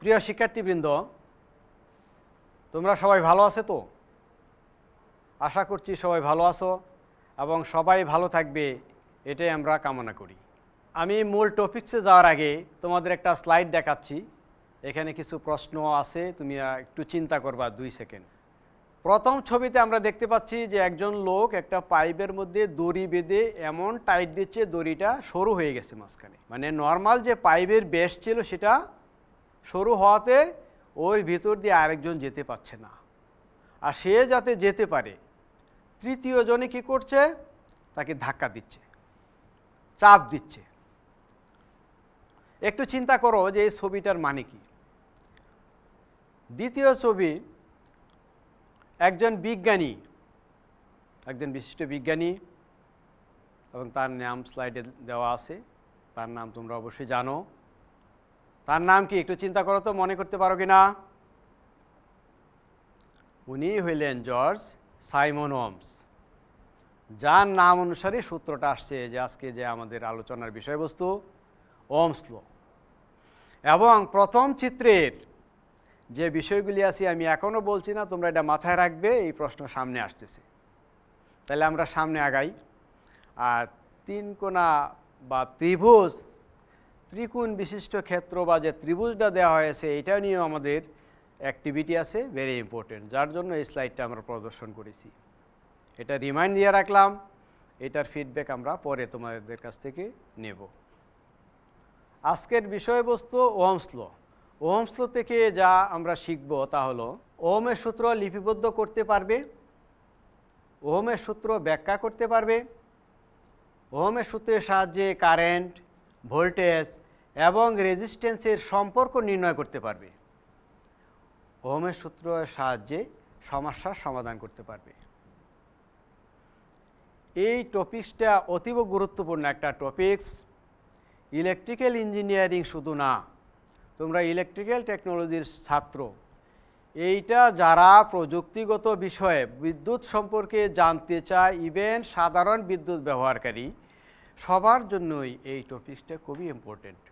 প্রিয় শিক্ষার্থীবৃন্দ তোমরা সবাই ভালো আছে তো আশা করছি সবাই ভালো আছো এবং সবাই ভালো থাকবে এটাই আমরা কামনা করি আমি মূল টপিক্সে যাওয়ার আগে তোমাদের একটা স্লাইড দেখাচ্ছি এখানে কিছু প্রশ্ন আছে তুমি একটু চিন্তা করবা দুই সেকেন্ড প্রথম ছবিতে আমরা দেখতে পাচ্ছি যে একজন লোক একটা পাইপের মধ্যে দড়ি বেঁধে এমন টাইট দিচ্ছে দড়িটা সরু হয়ে গেছে মাঝখানে মানে নর্মাল যে পাইপের বেশ ছিল সেটা সরু হওয়াতে ওর ভিতর দিয়ে আরেকজন যেতে পারছে না আর সে যাতে যেতে পারে তৃতীয় জনে কী করছে তাকে ধাক্কা দিচ্ছে চাপ দিচ্ছে একটু চিন্তা করো যে এই ছবিটার মানে কি দ্বিতীয় ছবি একজন বিজ্ঞানী একজন বিশিষ্ট বিজ্ঞানী এবং তার নাম স্লাইডে দেওয়া আছে তার নাম তোমরা অবশ্যই জানো তার নাম কি একটু চিন্তা করো তো মনে করতে পারো কি না উনি হইলেন জর্জ সাইমন ওমস যার নাম অনুসারে সূত্রটা আসছে যে আজকে যে আমাদের আলোচনার বিষয়বস্তু ওমস ল এবং প্রথম চিত্রের যে বিষয়গুলি আছে আমি এখনও বলছি না তোমরা এটা মাথায় রাখবে এই প্রশ্ন সামনে আসতেছে তাহলে আমরা সামনে আগাই আর তিন কোনা বা ত্রিভুজ ত্রিকোণ বিশিষ্ট ক্ষেত্র বা যে ত্রিভুজটা দেওয়া হয়েছে এটা নিয়েও আমাদের অ্যাক্টিভিটি আছে ভেরি ইম্পর্টেন্ট যার জন্য এই স্লাইডটা আমরা প্রদর্শন করেছি এটা রিমাইন্ড দিয়ে রাখলাম এটার ফিডব্যাক আমরা পরে তোমাদের কাছ থেকে নেব আজকের বিষয়বস্তু ওহমস্ল ওহমস্ল থেকে যা আমরা শিখব তা হলো ওহমের সূত্র লিপিবদ্ধ করতে পারবে ওহমের সূত্র ব্যাখ্যা করতে পারবে ওহমের সূত্রের সাহায্যে কারেন্ট ভোল্টেজ এবং রেজিস্ট্যান্সের সম্পর্ক নির্ণয় করতে পারবে ওহমের সূত্রের সাহায্যে সমস্যার সমাধান করতে পারবে এই টপিক্সটা অতীব গুরুত্বপূর্ণ একটা টপিক্স ইলেকট্রিক্যাল ইঞ্জিনিয়ারিং শুধু না তোমরা ইলেকট্রিক্যাল টেকনোলজির ছাত্র এইটা যারা প্রযুক্তিগত বিষয়ে বিদ্যুৎ সম্পর্কে জানতে চায় ইভেন সাধারণ বিদ্যুৎ ব্যবহারকারী সবার জন্যই এই টপিক্সটা খুবই ইম্পর্টেন্ট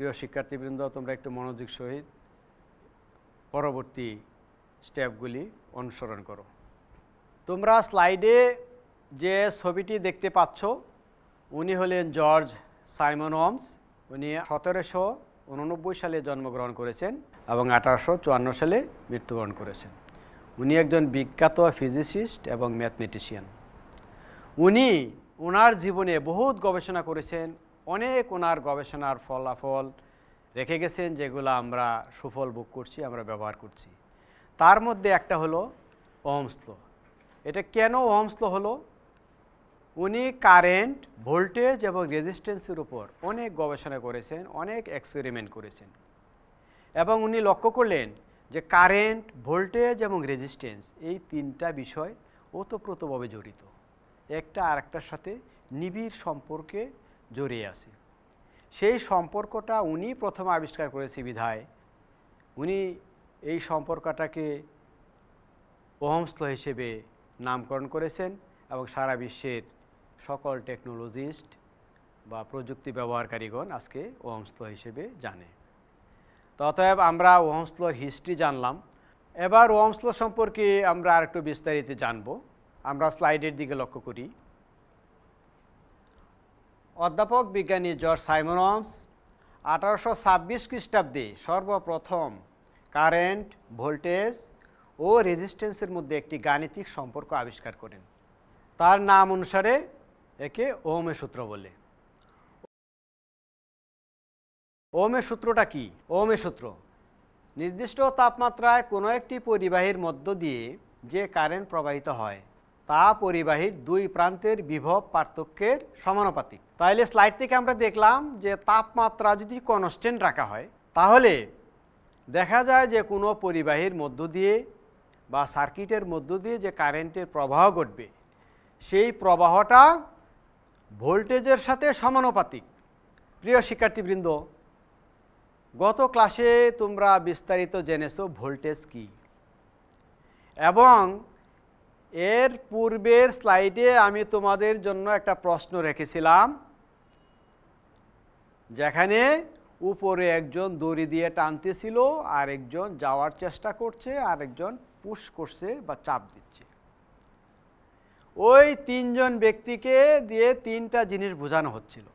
প্রিয় শিক্ষার্থীবৃন্দ তোমরা একটু মনোযোগ সহিত পরবর্তী স্টেপগুলি অনুসরণ করো তোমরা স্লাইডে যে ছবিটি দেখতে পাচ্ছ উনি হলেন জর্জ সাইমন ওমস উনি সতেরোশো উননব্বই সালে জন্মগ্রহণ করেছেন এবং আঠারোশো চুয়ান্ন সালে মৃত্যুবরণ করেছেন উনি একজন বিখ্যাত ফিজিসিস্ট এবং ম্যাথমেটিশিয়ান উনি ওনার জীবনে বহুত গবেষণা করেছেন অনেক ওনার গবেষণার ফলাফল রেখে গেছেন যেগুলো আমরা সুফল বুক করছি আমরা ব্যবহার করছি তার মধ্যে একটা হলো ওহমস্ল এটা কেন ওহমস্ল হলো উনি কারেন্ট ভোল্টেজ এবং রেজিস্ট্যান্সের উপর অনেক গবেষণা করেছেন অনেক এক্সপেরিমেন্ট করেছেন এবং উনি লক্ষ্য করলেন যে কারেন্ট ভোল্টেজ এবং রেজিস্ট্যান্স এই তিনটা বিষয় ওতপ্রোতভাবে জড়িত একটা আর একটার সাথে নিবিড় সম্পর্কে জড়িয়ে আছে সেই সম্পর্কটা উনি প্রথম আবিষ্কার করেছে বিধায় উনি এই সম্পর্কটাকে ওহমস্থ হিসেবে নামকরণ করেছেন এবং সারা বিশ্বের সকল টেকনোলজিস্ট বা প্রযুক্তি ব্যবহারকারীগণ আজকে ওহমস্থ হিসেবে জানে অতএব আমরা ওহমস্থলর হিস্ট্রি জানলাম এবার ওহমস্থল সম্পর্কে আমরা আরেকটু বিস্তারিত জানব আমরা স্লাইডের দিকে লক্ষ্য করি অধ্যাপক বিজ্ঞানী জর্জ সাইমনস আঠারোশো ছাব্বিশ খ্রিস্টাব্দে সর্বপ্রথম কারেন্ট ভোল্টেজ ও রেজিস্ট্যান্সের মধ্যে একটি গাণিতিক সম্পর্ক আবিষ্কার করেন তার নাম অনুসারে একে ওহমের সূত্র বলে ওমের সূত্রটা কি ওমের সূত্র নির্দিষ্ট তাপমাত্রায় কোনো একটি পরিবাহীর মধ্য দিয়ে যে কারেন্ট প্রবাহিত হয় তা পরিবাহীর দুই প্রান্তের বিভব পার্থক্যের সমানুপাতিক তাহলে স্লাইড থেকে আমরা দেখলাম যে তাপমাত্রা যদি কনস্ট্যান্ট রাখা হয় তাহলে দেখা যায় যে কোনো পরিবাহীর মধ্য দিয়ে বা সার্কিটের মধ্য দিয়ে যে কারেন্টের প্রবাহ ঘটবে সেই প্রবাহটা ভোল্টেজের সাথে সমানুপাতিক প্রিয় শিক্ষার্থীবৃন্দ গত ক্লাসে তোমরা বিস্তারিত জেনেছ ভোল্টেজ কী এবং এর পূর্বের স্লাইডে আমি তোমাদের জন্য একটা প্রশ্ন রেখেছিলাম যেখানে উপরে একজন দড়ি দিয়ে টানতেছিল আর একজন যাওয়ার চেষ্টা করছে আর একজন পুশ করছে বা চাপ দিচ্ছে ওই তিনজন ব্যক্তিকে দিয়ে তিনটা জিনিস বোঝানো হচ্ছিল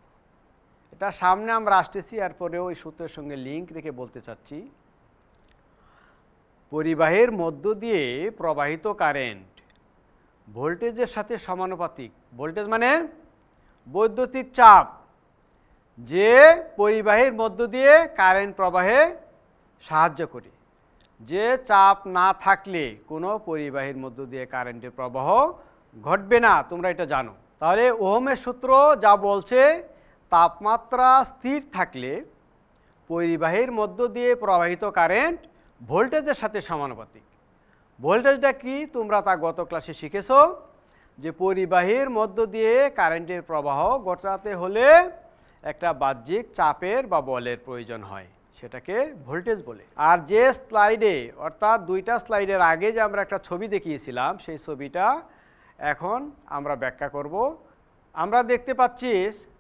এটা সামনে আমরা আসতেছি এরপরে ওই সূত্রের সঙ্গে লিঙ্ক রেখে বলতে চাচ্ছি পরিবাহের মধ্য দিয়ে প্রবাহিত কারেন্ট ভোল্টেজের সাথে সমানুপাতিক ভোল্টেজ মানে বৈদ্যুতিক চাপ যে পরিবাহীর মধ্য দিয়ে কারেন্ট প্রবাহে সাহায্য করে যে চাপ না থাকলে কোনো পরিবাহীর মধ্য দিয়ে কারেন্টের প্রবাহ ঘটবে না তোমরা এটা জানো তাহলে ওহমের সূত্র যা বলছে তাপমাত্রা স্থির থাকলে পরিবাহীর মধ্য দিয়ে প্রবাহিত কারেন্ট ভোল্টেজের সাথে সমানুপাতিক ভোল্টেজটা কি তোমরা তা গত ক্লাসে শিখেছ যে পরিবাহীর মধ্য দিয়ে কারেন্টের প্রবাহ ঘটাতে হলে একটা বাহ্যিক চাপের বা বলের প্রয়োজন হয় সেটাকে ভোল্টেজ বলে আর যে স্লাইডে অর্থাৎ দুইটা স্লাইডের আগে যে আমরা একটা ছবি দেখিয়েছিলাম সেই ছবিটা এখন আমরা ব্যাখ্যা করব আমরা দেখতে পাচ্ছি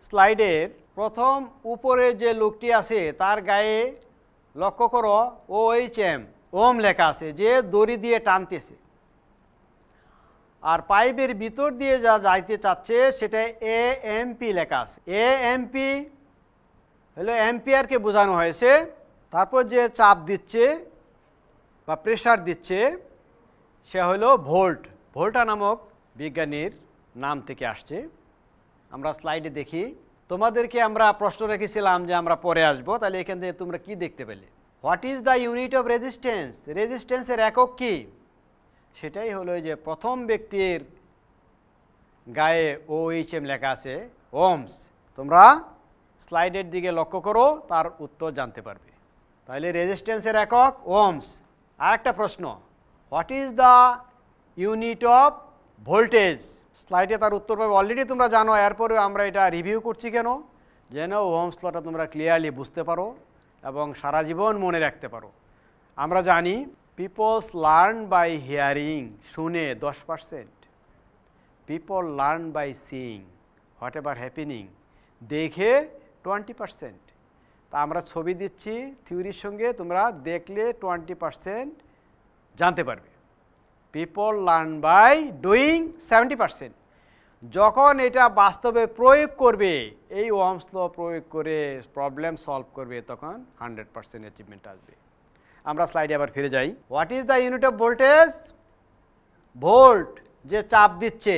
স্লাইডের প্রথম উপরে যে লোকটি আছে তার গায়ে লক্ষ্য করো ও এইচ এম ওম লেখা আছে যে দড়ি দিয়ে টানতেছে আর পাইপের ভিতর দিয়ে যা যাইতে চাচ্ছে সেটা এ এমপি লেখা আছে এ এমপি হলো এমপিআরকে বোঝানো হয়েছে তারপর যে চাপ দিচ্ছে বা প্রেশার দিচ্ছে সে হলো ভোল্ট ভোল্টা নামক বিজ্ঞানীর নাম থেকে আসছে আমরা স্লাইডে দেখি তোমাদেরকে আমরা প্রশ্ন রেখেছিলাম যে আমরা পরে আসবো তাহলে এখান থেকে তোমরা কি দেখতে পেলে what is the unit of resistance রেজিস্ট্যান্সের একক কী সেটাই হলো যে প্রথম ব্যক্তির গায়ে ও এইচ এম লেখা আছে ওমস তোমরা স্লাইডের দিকে লক্ষ্য করো তার উত্তর জানতে পারবে তাহলে রেজিস্ট্যান্সের একক ওমস আর একটা প্রশ্ন what is the unit of voltage স্লাইডে তার উত্তর পাবে অলরেডি তোমরা জানো এরপরেও আমরা এটা রিভিউ করছি কেন যেন ওমস লটা তোমরা ক্লিয়ারলি বুঝতে পারো এবং সারা জীবন মনে রাখতে পারো আমরা জানি পিপলস লার্ন বাই হিয়ারিং শুনে দশ percent people learn by seeing whatever happening দেখে টোয়েন্টি পার্সেন্ট তা আমরা ছবি দিচ্ছি থিওরির সঙ্গে তোমরা দেখলে টোয়েন্টি পার্সেন্ট জানতে পারবে people learn by doing seventy percent যখন এটা বাস্তবে প্রয়োগ করবে এই ওয়ামস ল প্রয়োগ করে প্রবলেম সলভ করবে তখন হান্ড্রেড পার্সেন্ট অ্যাচিভমেন্ট আসবে আমরা স্লাইডে আবার ফিরে যাই what is the unit of voltage volt যে চাপ দিচ্ছে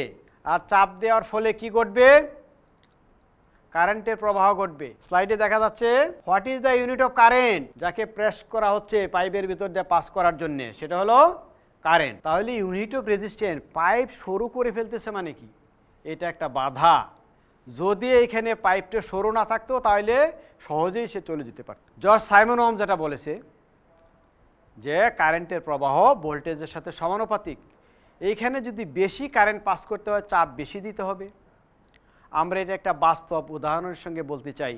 আর চাপ দেওয়ার ফলে কি ঘটবে কারেন্টের প্রবাহ ঘটবে স্লাইডে দেখা যাচ্ছে what is the unit of current যাকে প্রেস করা হচ্ছে পাইপের ভিতর দিয়ে পাস করার জন্য সেটা হলো কারেন্ট তাহলে ইউনিট অফ রেজিস্ট্যান্ট পাইপ সরু করে ফেলতেছে মানে কি এটা একটা বাধা যদি এইখানে পাইপটা সরু না থাকতো তাহলে সহজেই সে চলে যেতে পারত জর্জ সাইমন ওম যেটা বলেছে যে কারেন্টের প্রবাহ ভোল্টেজের সাথে সমানুপাতিক এইখানে যদি বেশি কারেন্ট পাস করতে হয় চাপ বেশি দিতে হবে আমরা এটা একটা বাস্তব উদাহরণের সঙ্গে বলতে চাই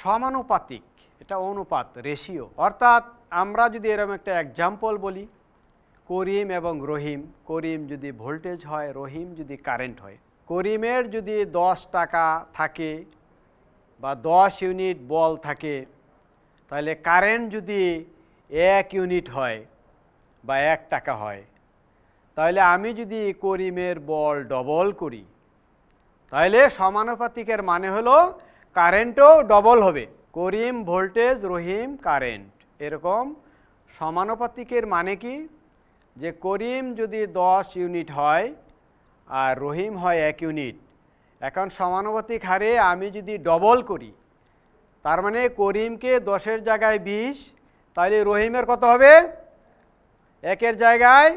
সমানুপাতিক এটা অনুপাত রেশিও অর্থাৎ আমরা যদি এরকম একটা এক্সাম্পল বলি করিম এবং রহিম করিম যদি ভোল্টেজ হয় রহিম যদি কারেন্ট হয় করিমের যদি দশ টাকা থাকে বা দশ ইউনিট বল থাকে তাহলে কারেন্ট যদি এক ইউনিট হয় বা এক টাকা হয় তাহলে আমি যদি করিমের বল ডবল করি তাহলে সমানুপাতিকের মানে হলো কারেন্টও ডবল হবে করিম ভোল্টেজ রহিম কারেন্ট এরকম সমানুপাতিকের মানে কি যে করিম যদি দশ ইউনিট হয় আর রহিম হয় এক ইউনিট এখন সমানুপাতিক হারে আমি যদি ডবল করি তার মানে করিমকে দশের জায়গায় বিশ তাহলে রহিমের কত হবে একের জায়গায়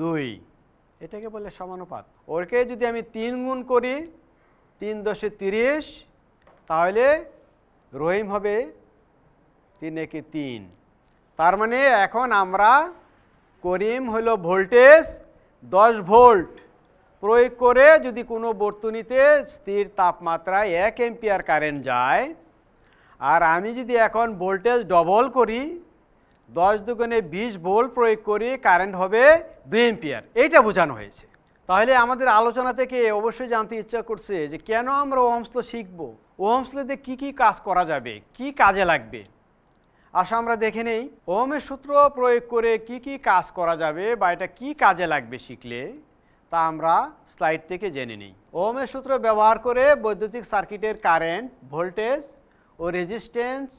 দুই এটাকে বলে সমানুপাত ওরকে যদি আমি তিন গুণ করি তিন দশে তিরিশ তাহলে রহিম হবে তিন একে তিন তার মানে এখন আমরা করিম হলো ভোল্টেজ দশ ভোল্ট প্রয়োগ করে যদি কোনো বর্তনীতে স্থির তাপমাত্রায় এক এম্পিয়ার কারেন্ট যায় আর আমি যদি এখন ভোল্টেজ ডবল করি দশ দুগুণে বিশ ভোল্ট প্রয়োগ করি কারেন্ট হবে দুই এম্পিয়ার এইটা বোঝানো হয়েছে তাহলে আমাদের আলোচনা থেকে অবশ্যই জানতে ইচ্ছা করছে যে কেন আমরা ওহমস্ল শিখব ওহমসলোতে কি কি কাজ করা যাবে কি কাজে লাগবে আসা আমরা দেখে নেই ওহমের সূত্র প্রয়োগ করে কি কি কাজ করা যাবে বা এটা কী কাজে লাগবে শিখলে তা আমরা স্লাইড থেকে জেনে নিই ওহমের সূত্র ব্যবহার করে বৈদ্যুতিক সার্কিটের কারেন্ট ভোল্টেজ ও রেজিস্ট্যান্স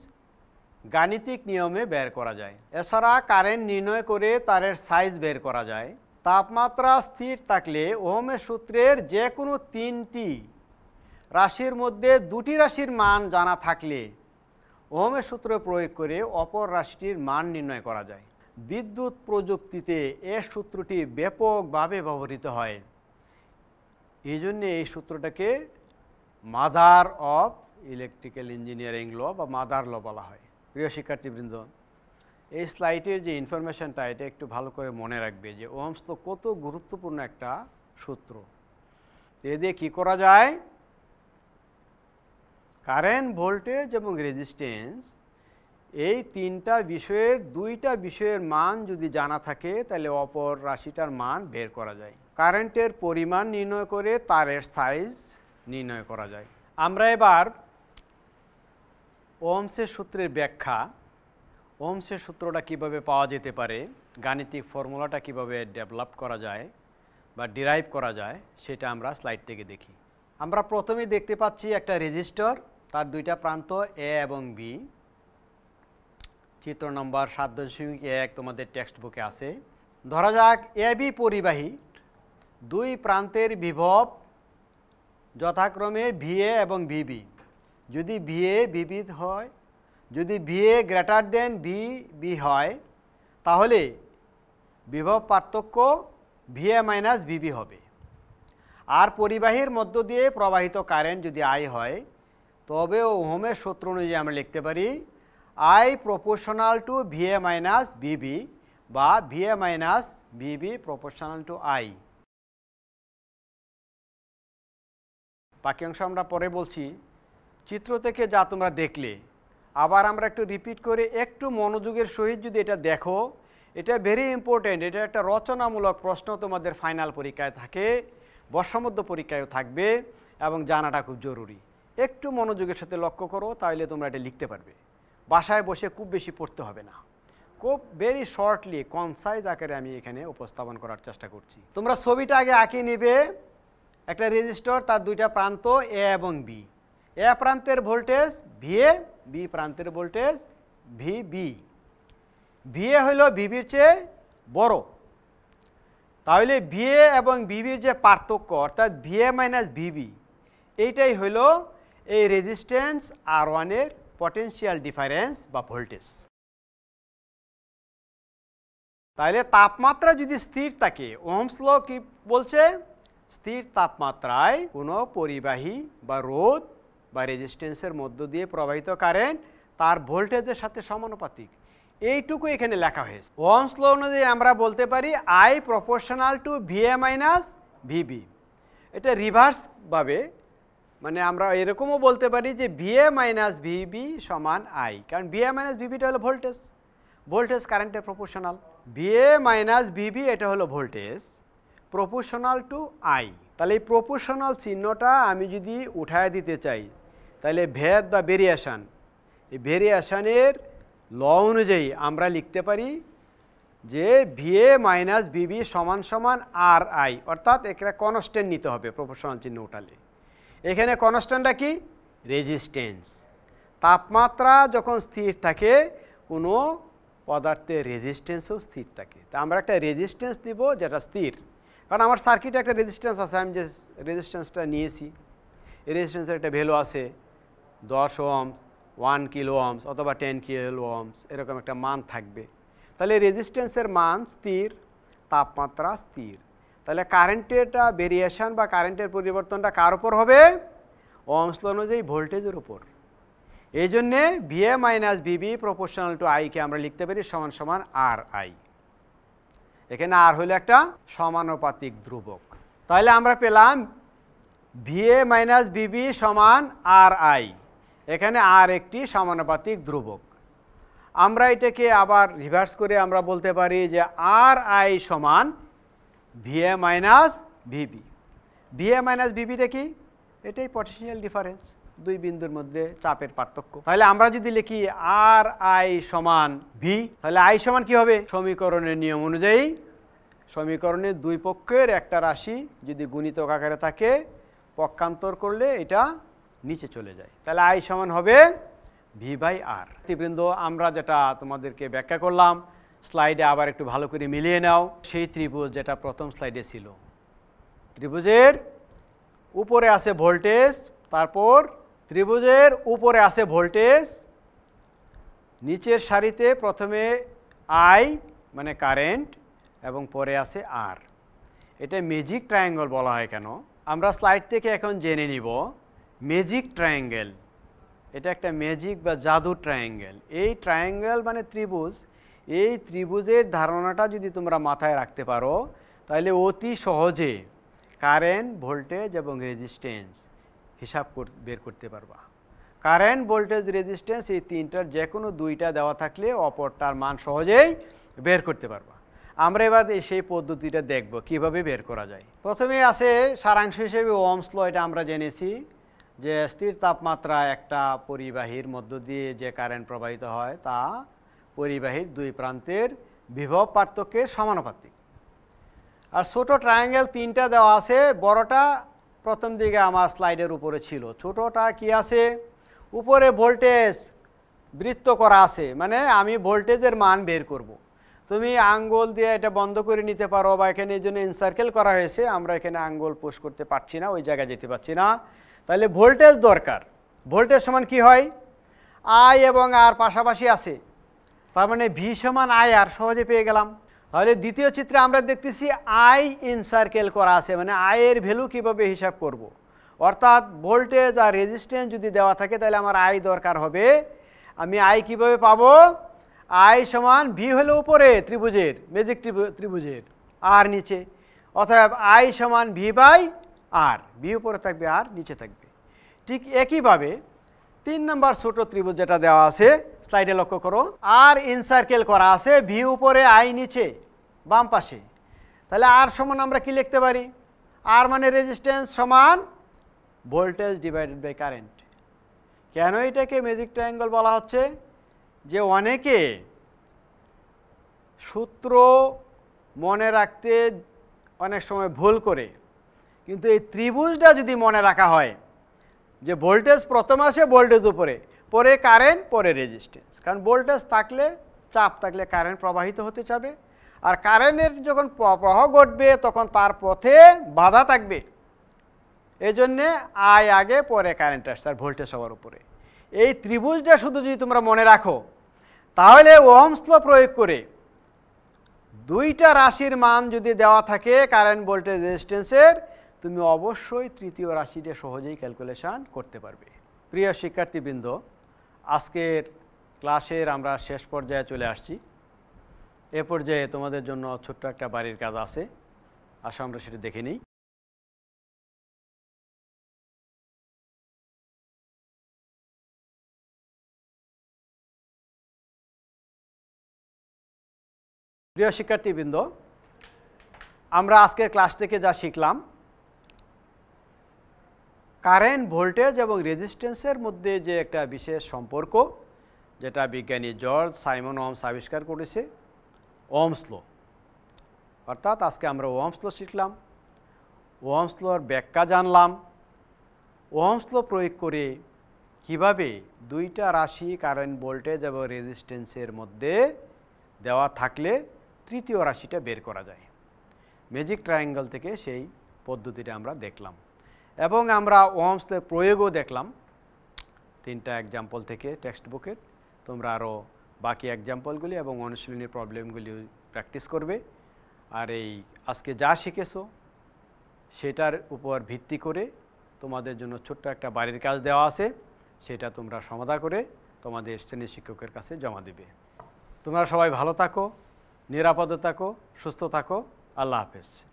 গাণিতিক নিয়মে বের করা যায় এছাড়া কারেন্ট নির্ণয় করে তারের সাইজ বের করা যায় তাপমাত্রা স্থির থাকলে ওহমের সূত্রের যে কোনো তিনটি রাশির মধ্যে দুটি রাশির মান জানা থাকলে ওহমের সূত্র প্রয়োগ করে অপর রাশিটির মান নির্ণয় করা যায় বিদ্যুৎ প্রযুক্তিতে এ সূত্রটি ব্যাপকভাবে ব্যবহৃত হয় এই জন্যে এই সূত্রটাকে mother of electrical engineering law বা মাদার ল বলা হয় প্রিয় শিক্ষার্থীবৃন্দ এই স্লাইটের যে ইনফরমেশানটা এটা একটু ভালো করে মনে রাখবে যে ওহমস তো কত গুরুত্বপূর্ণ একটা সূত্র এ দিয়ে কী করা যায় কারেন্ট ভোল্টেজ এবং রেজিস্টেন্স এই তিনটা বিষয়ের দুইটা বিষয়ের মান যদি জানা থাকে তাহলে অপর রাশিটার মান বের করা যায় কারেন্টের পরিমাণ নির্ণয় করে তারের সাইজ নির্ণয় করা যায় আমরা এবার ওমসের সূত্রের ব্যাখ্যা ওমসের সূত্রটা কিভাবে পাওয়া যেতে পারে গাণিতিক ফর্মুলাটা কিভাবে ডেভেলপ করা যায় বা ডিরাইভ করা যায় সেটা আমরা স্লাইড থেকে দেখি আমরা প্রথমে দেখতে পাচ্ছি একটা রেজিস্টার তার দুইটা প্রান্ত এ এবং বি চিত্র নম্বর সাত দশমিক এক তোমাদের টেক্সট বুকে আছে ধরা যাক এ বি পরিবাহী দুই প্রান্তের বিভব যথাক্রমে ভিএ এবং ভিবি যদি ভিএ বি হয় যদি VA greater than V B হয় তাহলে বিভব পার্থক্য ভিএ মাইনাস বিবি হবে আর পরিবাহীর মধ্য দিয়ে প্রবাহিত কারেন্ট যদি আয় হয় তবে ওহমের সূত্র অনুযায়ী আমরা লিখতে পারি I proportional to VA minus VB বা VA minus VB proportional to I বাকি অংশ আমরা পরে বলছি চিত্র থেকে যা তোমরা দেখলে আবার আমরা একটু রিপিট করে একটু মনোযোগের সহিত যদি এটা দেখো এটা ভেরি ইম্পর্টেন্ট এটা একটা রচনামূলক প্রশ্ন তোমাদের ফাইনাল পরীক্ষায় থাকে বর্ষামধ্য পরীক্ষায়ও থাকবে এবং জানাটা খুব জরুরি একটু মনোযোগের সাথে লক্ষ্য করো তাহলে তোমরা এটা লিখতে পারবে বাসায় বসে খুব বেশি পড়তে হবে না খুব ভেরি শর্টলি কনসাইজ আকারে আমি এখানে উপস্থাপন করার চেষ্টা করছি তোমরা ছবিটা আগে আঁকে নেবে একটা রেজিস্টার তার দুইটা প্রান্ত এ এবং বি এ প্রান্তের ভোল্টেজ ভিএ বি প্রান্তের ভোল্টেজ ভি বি ভিএ হইল ভিবির চেয়ে বড় তাহলে বিএ এবং ভিবির যে পার্থক্য অর্থাৎ ভিএ মাইনাস ভিবি এইটাই হইল এই রেজিস্ট্যান্স আর ওয়ানের পটেন্সিয়াল ডিফারেন্স বা ভোল্টেজ তাহলে তাপমাত্রা যদি স্থির থাকে ওহমস ল কি বলছে স্থির তাপমাত্রায় কোনো পরিবাহী বা রোধ বা রেজিস্ট্যান্সের মধ্য দিয়ে প্রবাহিত কারেন্ট তার ভোল্টেজের সাথে সমানুপাতিক এইটুকু এখানে লেখা হয়েছে ওয়ামস ল অনুযায়ী আমরা বলতে পারি I proportional to VA minus VB এটা রিভার্সভাবে মানে আমরা এরকমও বলতে পারি যে ভিএ মাইনাস ভিবি সমান আই কারণ ভিএ মাইনাস ভিবিটা হলো ভোল্টেজ ভোল্টেজ কারেন্টের প্রপোর্শনাল ভিএ মাইনাস ভিবি এটা হলো ভোল্টেজ প্রপোর্শনাল টু আই তাহলে এই প্রপোর্শনাল চিহ্নটা আমি যদি উঠায় দিতে চাই তাহলে ভেদ বা ভেরিয়েশান এই ভেরিয়েশানের ল অনুযায়ী আমরা লিখতে পারি যে ভিএ মাইনাস বিবি সমান সমান আর আই অর্থাৎ এখানে কনস্ট্যান্ট নিতে হবে প্রফেশনাল চিহ্ন উঠালে এখানে কনস্ট্যান্টটা কি রেজিস্ট্যান্স তাপমাত্রা যখন স্থির থাকে কোনো পদার্থের রেজিস্ট্যান্সও স্থির থাকে তা আমরা একটা রেজিস্ট্যান্স দিব যেটা স্থির কারণ আমার সার্কিটে একটা রেজিস্ট্যান্স আছে আমি যে রেজিস্ট্যান্সটা নিয়েছি রেজিস্ট্যান্সের একটা ভ্যালু আছে দশ ওমস ওয়ান কিলো ওয়ামস অথবা টেন কিলো ওয়ামস এরকম একটা মান থাকবে তাহলে রেজিস্ট্যান্সের মান স্থির তাপমাত্রা স্থির তাহলে কারেন্টেরটা ভেরিয়েশান বা কারেন্টের পরিবর্তনটা কার উপর হবে ওমস অনুযায়ী ভোল্টেজের উপর এই জন্যে VA minus VB proportional to আইকে আমরা লিখতে পারি সমান সমান আর আই এখানে আর হলো একটা সমানুপাতিক ধ্রুবক তাহলে আমরা পেলাম ভিএ মাইনাস বিবি সমান আর আই এখানে আর একটি সমানুপাতিক ধ্রুবক আমরা এটাকে আবার রিভার্স করে আমরা বলতে পারি যে আর আই সমান VA minus VB VA minus ভিবিটা কি এটাই পটেন্সিয়াল ডিফারেন্স দুই বিন্দুর মধ্যে চাপের পার্থক্য তাহলে আমরা যদি লিখি আর আই সমান ভি তাহলে আই সমান কি হবে সমীকরণের নিয়ম অনুযায়ী সমীকরণের দুই পক্ষের একটা রাশি যদি গুণিত আকারে থাকে পক্ষান্তর করলে এটা নিচে চলে যায় তাহলে আই সমান হবে ভি বাই আর ত্রিবৃন্দ আমরা যেটা তোমাদেরকে ব্যাখ্যা করলাম স্লাইডে আবার একটু ভালো করে মিলিয়ে নাও সেই ত্রিভুজ যেটা প্রথম স্লাইডে ছিল ত্রিভুজের উপরে আছে ভোল্টেজ তারপর ত্রিভুজের উপরে আছে ভোল্টেজ নিচের সারিতে প্রথমে আই মানে কারেন্ট এবং পরে আছে আর এটা ম্যাজিক ট্রায়াঙ্গল বলা হয় কেন আমরা স্লাইড থেকে এখন জেনে নিব ম্যাজিক ট্রায়াঙ্গেল এটা একটা ম্যাজিক বা জাদু ট্রায়াঙ্গেল এই ট্রায়াঙ্গেল মানে ত্রিভুজ এই ত্রিভুজের ধারণাটা যদি তোমরা মাথায় রাখতে পারো তাহলে অতি সহজে কারেন্ট ভোল্টেজ এবং রেজিস্ট্যান্স হিসাব বের করতে পারবা কারেন্ট ভোল্টেজ রেজিস্ট্যান্স এই তিনটার যে কোনো দুইটা দেওয়া থাকলে অপরটার মান সহজেই বের করতে পারবা আমরা এবার সেই পদ্ধতিটা দেখব কিভাবে বের করা যায় প্রথমে আছে সারাংশ হিসেবে ওমস্ল এটা আমরা জেনেছি যে স্থির তাপমাত্রা একটা পরিবাহীর মধ্য দিয়ে যে কারেন্ট প্রবাহিত হয় তা পরিবাহীর দুই প্রান্তের বিভব পার্থক্যের সমানুপাতিক আর ছোটো ট্রায়াঙ্গেল তিনটা দেওয়া আছে বড়টা প্রথম দিকে আমার স্লাইডের উপরে ছিল ছোটোটা কি আছে উপরে ভোল্টেজ বৃত্ত করা আছে মানে আমি ভোল্টেজের মান বের করব। তুমি আঙ্গুল দিয়ে এটা বন্ধ করে নিতে পারো বা এখানে এই জন্য ইনসার্কেল করা হয়েছে আমরা এখানে আঙ্গুল পোষ করতে পারছি না ওই জায়গায় যেতে পারছি না তাহলে ভোল্টেজ দরকার ভোল্টেজ সমান কি হয় আই এবং আর পাশাপাশি আছে তার মানে ভি সমান আই আর সহজে পেয়ে গেলাম তাহলে দ্বিতীয় চিত্রে আমরা দেখতেছি আই ইনসার্কেল করা আছে মানে আয়ের ভ্যালু কিভাবে হিসাব করব। অর্থাৎ ভোল্টেজ আর রেজিস্ট্যান্স যদি দেওয়া থাকে তাহলে আমার আই দরকার হবে আমি আই কিভাবে পাবো আই সমান ভি হলো উপরে ত্রিভুজের মেজিক ত্রিভুজের আর নিচে অথবা আই সমান ভি বাই আর ভি উপরে থাকবে আর নিচে থাকবে ঠিক একইভাবে তিন নম্বর ছোট ত্রিভুজ যেটা দেওয়া আছে স্লাইডে লক্ষ্য করো আর ইনসার্কেল করা আছে ভি উপরে আই নিচে বাম পাশে তাহলে আর সমান আমরা কি লিখতে পারি আর মানে রেজিস্ট্যান্স সমান ভোল্টেজ ডিভাইডেড বাই কারেন্ট কেন এটাকে ম্যাজিক ট্রায়াঙ্গল বলা হচ্ছে যে অনেকে সূত্র মনে রাখতে অনেক সময় ভুল করে কিন্তু এই ত্রিভুজটা যদি মনে রাখা হয় যে ভোল্টেজ প্রথম আসে ভোল্টেজ উপরে পরে কারেন্ট পরে রেজিস্ট্যান্স কারণ ভোল্টেজ থাকলে চাপ থাকলে কারেন্ট প্রবাহিত হতে চাবে আর কারেন্টের যখন প্রবাহ ঘটবে তখন তার পথে বাধা থাকবে এই জন্যে আয় আগে পরে কারেন্ট আসছে আর ভোল্টেজ হওয়ার উপরে এই ত্রিভুজটা শুধু যদি তোমরা মনে রাখো তাহলে ওহমস্ল প্রয়োগ করে দুইটা রাশির মান যদি দেওয়া থাকে কারেন্ট ভোল্টেজ রেজিস্ট্যান্সের তুমি অবশ্যই তৃতীয় রাশিটা সহজেই ক্যালকুলেশান করতে পারবে প্রিয় শিক্ষার্থীবৃন্দ আজকের ক্লাসের আমরা শেষ পর্যায়ে চলে আসছি এ পর্যায়ে তোমাদের জন্য ছোট্ট একটা বাড়ির কাজ আছে আসে আমরা সেটা দেখে নিই প্রিয় শিক্ষার্থীবৃন্দ আমরা আজকের ক্লাস থেকে যা শিখলাম কারেন্ট ভোল্টেজ এবং রেজিস্ট্যান্সের মধ্যে যে একটা বিশেষ সম্পর্ক যেটা বিজ্ঞানী জর্জ সাইমন ওমস আবিষ্কার করেছে ওমস্লো অর্থাৎ আজকে আমরা ওমস্লো শিখলাম ওমস্লোর ব্যাখ্যা জানলাম ওমস্লো প্রয়োগ করে কিভাবে দুইটা রাশি কারেন্ট ভোল্টেজ এবং রেজিস্ট্যান্সের মধ্যে দেওয়া থাকলে তৃতীয় রাশিটা বের করা যায় ম্যাজিক ট্রায়াঙ্গল থেকে সেই পদ্ধতিটা আমরা দেখলাম এবং আমরা ওহমসের প্রয়োগও দেখলাম তিনটা এক্সাম্পল থেকে টেক্সট বুকের তোমরা আরও বাকি এক্সাম্পলগুলি এবং অনুশীলনীর প্রবলেমগুলি প্র্যাকটিস করবে আর এই আজকে যা শিখেছো সেটার উপর ভিত্তি করে তোমাদের জন্য ছোট্ট একটা বাড়ির কাজ দেওয়া আছে সেটা তোমরা সমাধা করে তোমাদের শ্রেণী শিক্ষকের কাছে জমা দেবে তোমরা সবাই ভালো থাকো নিরাপদে থাকো সুস্থ থাকো আল্লাহ হাফেজ